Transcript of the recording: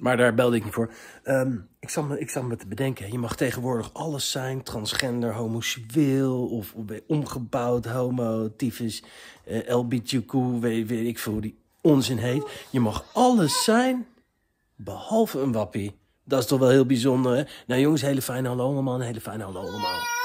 Maar daar belde ik niet voor. Ehm, ik, zal me, ik zal me te bedenken. Je mag tegenwoordig alles zijn. Transgender, homoseksueel of, of omgebouwd, homo, tyfus, uh, eh, weet, ik veel hoe die onzin heet. Je mag alles zijn, behalve een wappie. Dat is toch wel heel bijzonder, hè? Nou jongens, hele fijne hallo allemaal, hele fijne hallo allemaal.